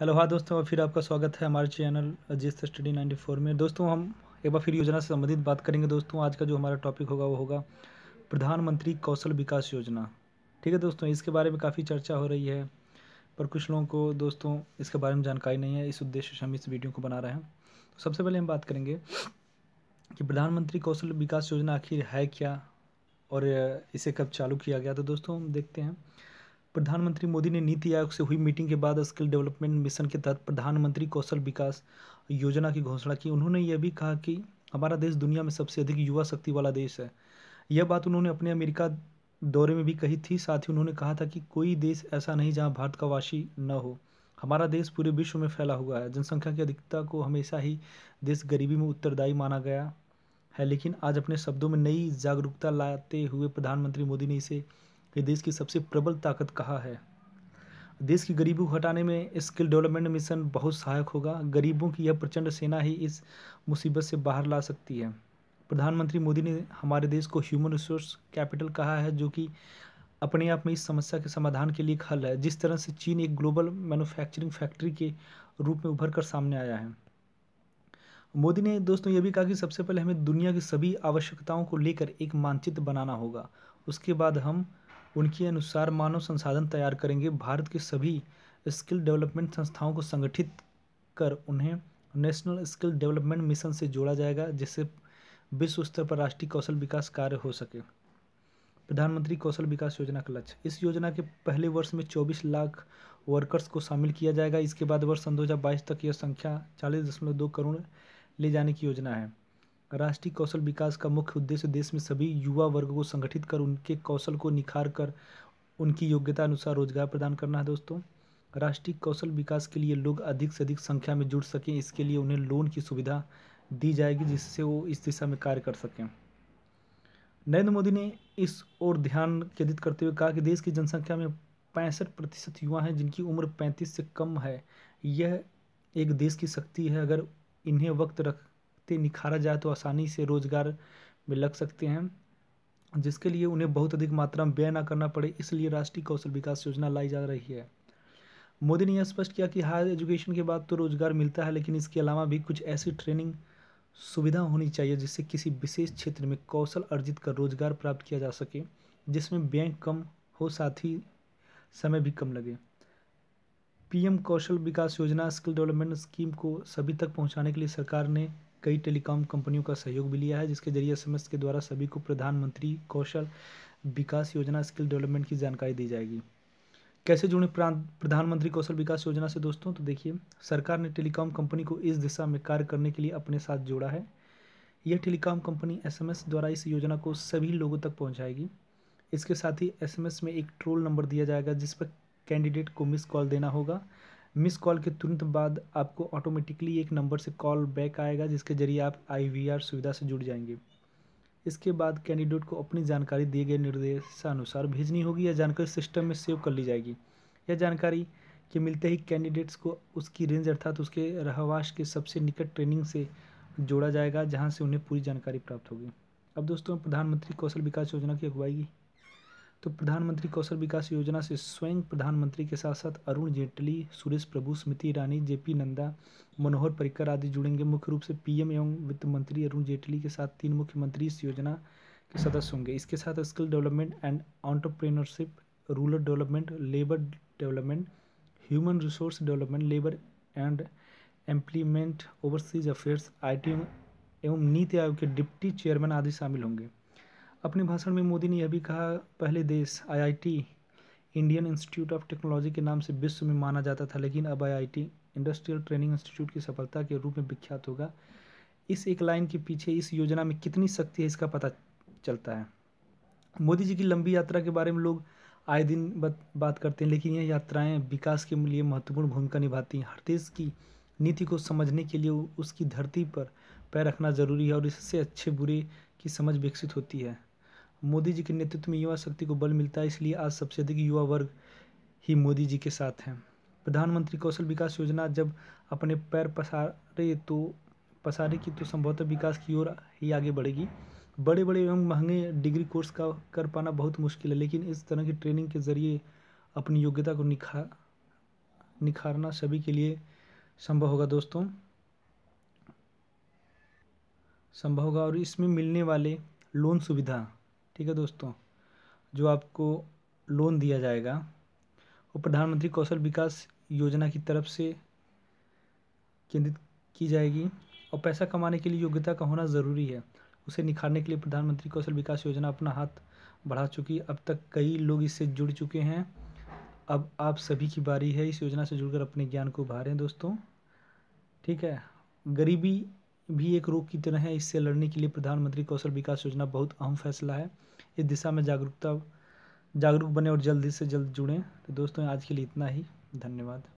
hello हाँ दोस्तों फिर आपका स्वागत है हमारे channel Ajit study ninety four में दोस्तों हम एक बार फिर योजना से संबंधित बात करेंगे दोस्तों आज का जो हमारा टॉपिक होगा वो होगा प्रधानमंत्री कौशल विकास योजना ठीक है दोस्तों इसके बारे में काफ़ी चर्चा हो रही है पर कुछ लोगों को दोस्तों इसके बारे में जानकारी नहीं है इस उद्देश्य से हम इस वीडियो को बना रहे हैं तो सबसे पहले हम बात करेंगे कि प्रधानमंत्री कौशल विकास योजना आखिर है क्या और इसे कब चालू किया गया तो दोस्तों हम देखते हैं प्रधानमंत्री मोदी ने नीति आयोग से हुई मीटिंग के बाद स्किल डेवलपमेंट मिशन के तहत प्रधानमंत्री कौशल विकास योजना की घोषणा की उन्होंने यह भी कहा कि हमारा देश दुनिया में सबसे अधिक युवा शक्ति वाला देश है यह बात उन्होंने अपने अमेरिका दौरे में भी कही थी साथ ही उन्होंने कहा था कि कोई देश ऐसा नहीं जहाँ भारत का वासी न हो हमारा देश पूरे विश्व में फैला हुआ है जनसंख्या की अधिकता को हमेशा ही देश गरीबी में उत्तरदायी माना गया है लेकिन आज अपने शब्दों में नई जागरूकता लाते हुए प्रधानमंत्री मोदी ने इसे कि देश की सबसे प्रबल ताकत कहाँ है देश की गरीबी को हटाने में स्किल डेवलपमेंट मिशन बहुत सहायक होगा गरीबों की यह प्रचंड सेना ही इस मुसीबत से बाहर ला सकती है प्रधानमंत्री मोदी ने हमारे देश को ह्यूमन रिसोर्स कैपिटल कहा है जो कि अपने आप में इस समस्या के समाधान के लिए एक हल है जिस तरह से चीन एक ग्लोबल मैन्युफैक्चरिंग फैक्ट्री के रूप में उभर कर सामने आया है मोदी ने दोस्तों यह भी कहा कि सबसे पहले हमें दुनिया की सभी आवश्यकताओं को लेकर एक मानचित्र बनाना होगा उसके बाद हम उनके अनुसार मानव संसाधन तैयार करेंगे भारत के सभी स्किल डेवलपमेंट संस्थाओं को संगठित कर उन्हें नेशनल स्किल डेवलपमेंट मिशन से जोड़ा जाएगा जिससे विश्व स्तर पर राष्ट्रीय कौशल विकास कार्य हो सके प्रधानमंत्री कौशल विकास योजना का लक्ष्य इस योजना के पहले वर्ष में 24 लाख वर्कर्स को शामिल किया जाएगा इसके बाद वर्ष सन दो तक यह संख्या दो करोड़ ले जाने की योजना है राष्ट्रीय कौशल विकास का मुख्य उद्देश्य देश में सभी युवा वर्ग को संगठित कर उनके कौशल को निखार कर उनकी योग्यता अनुसार रोजगार प्रदान करना है दोस्तों राष्ट्रीय कौशल विकास के लिए लोग अधिक से अधिक संख्या में जुड़ सकें इसके लिए उन्हें लोन की सुविधा दी जाएगी जिससे वो इस दिशा में कार्य कर सकें नरेंद्र मोदी ने इस ओर ध्यान केंद्रित करते हुए कहा कि देश की जनसंख्या में पैंसठ प्रतिशत युवा हैं जिनकी उम्र पैंतीस से कम है यह एक देश की शक्ति है अगर इन्हें वक्त रख व्यक्ति निखारा जाए तो आसानी से रोजगार में लग सकते हैं जिसके लिए उन्हें बहुत अधिक मात्रा में व्यय ना करना पड़े इसलिए राष्ट्रीय कौशल विकास योजना लाई जा रही है मोदी ने यह स्पष्ट किया कि हायर एजुकेशन के बाद तो रोजगार मिलता है लेकिन इसके अलावा भी कुछ ऐसी ट्रेनिंग सुविधा होनी चाहिए जिससे किसी विशेष क्षेत्र में कौशल अर्जित कर रोजगार प्राप्त किया जा सके जिसमें व्यय कम हो साथ ही समय भी कम लगे पीएम कौशल विकास योजना स्किल डेवलपमेंट स्कीम को सभी तक पहुंचाने के लिए सरकार ने कई टेलीकॉम कंपनियों का सहयोग भी लिया है जिसके जरिए एस के द्वारा सभी को प्रधानमंत्री कौशल विकास योजना स्किल डेवलपमेंट की जानकारी दी जाएगी कैसे जुड़े प्रधानमंत्री कौशल विकास योजना से दोस्तों तो देखिए सरकार ने टेलीकॉम कंपनी को इस दिशा में कार्य करने के लिए अपने साथ जोड़ा है यह टेलीकॉम कंपनी एसएमएस द्वारा इस योजना को सभी लोगों तक पहुंचाएगी इसके साथ ही एसएमएस में एक ट्रोल नंबर दिया जाएगा जिस पर कैंडिडेट को मिस कॉल देना होगा मिस कॉल के तुरंत बाद आपको ऑटोमेटिकली एक नंबर से कॉल बैक आएगा जिसके ज़रिए आप आई सुविधा से जुड़ जाएंगे इसके बाद कैंडिडेट को अपनी जानकारी दिए गए निर्देशानुसार भेजनी होगी या जानकारी सिस्टम में सेव कर ली जाएगी यह जानकारी के मिलते ही कैंडिडेट्स को उसकी रेंज अर्थात उसके रहवास के सबसे निकट ट्रेनिंग से जोड़ा जाएगा जहां से उन्हें पूरी जानकारी प्राप्त होगी अब दोस्तों प्रधानमंत्री कौशल विकास योजना की अगुवाई तो प्रधानमंत्री कौशल विकास योजना से स्वयं प्रधानमंत्री के साथ साथ अरुण जेटली सुरेश प्रभु स्मृति ईरानी जेपी नंदा मनोहर पर्रिकर आदि जुड़ेंगे मुख्य रूप से पीएम एवं वित्त मंत्री अरुण जेटली के साथ तीन मुख्यमंत्री इस योजना के सदस्य होंगे इसके साथ skill development and entrepreneurship rural development labour development human resource development labour and employment overseas affairs आई एवं नीति आयोग के डिप्टी चेयरमैन आदि शामिल होंगे अपने भाषण में मोदी ने यह भी कहा पहले देश IIT Indian institute of technology के नाम से विश्व में माना जाता था लेकिन अब आईआईटी इंडस्ट्रियल ट्रेनिंग इंस्टीट्यूट की सफलता के रूप में विख्यात होगा इस एक लाइन के पीछे इस योजना में कितनी शक्ति है इसका पता चलता है मोदी जी की लंबी यात्रा के बारे में लोग आए दिन बात करते हैं लेकिन यह यात्राएं विकास के लिए महत्वपूर्ण भूमिका निभाती हैं हर देश की नीति को समझने के लिए उसकी धरती पर पैर रखना ज़रूरी है और इससे अच्छे बुरे की समझ विकसित होती है मोदी जी के नेतृत्व में युवा शक्ति को बल मिलता है इसलिए आज सबसे अधिक युवा वर्ग ही मोदी जी के साथ हैं प्रधानमंत्री कौशल विकास योजना जब अपने पैर पसारे तो पसारे की तो संभवतः विकास की ओर ही आगे बढ़ेगी बड़े बड़े एवं महंगे डिग्री कोर्स का कर पाना बहुत मुश्किल है लेकिन इस तरह की ट्रेनिंग के ज़रिए अपनी योग्यता को निखार निखारना सभी के लिए संभव होगा दोस्तों संभव होगा और इसमें मिलने वाले लोन सुविधा ठीक है दोस्तों जो आपको लोन दिया जाएगा वो प्रधानमंत्री कौशल विकास योजना की तरफ से केंद्रित की जाएगी और पैसा कमाने के लिए योग्यता का होना ज़रूरी है उसे निखारने के लिए प्रधानमंत्री कौशल विकास योजना अपना हाथ बढ़ा चुकी अब तक कई लोग इससे जुड़ चुके हैं अब आप सभी की बारी है इस योजना से जुड़कर अपने ज्ञान को उभारें दोस्तों ठीक है गरीबी भी एक रोग की तरह है इससे लड़ने के लिए प्रधानमंत्री कौशल विकास योजना बहुत अहम फैसला है इस दिशा में जागरूकता जागरूक बने और जल्दी से जल्द जुड़ें तो दोस्तों आज के लिए इतना ही धन्यवाद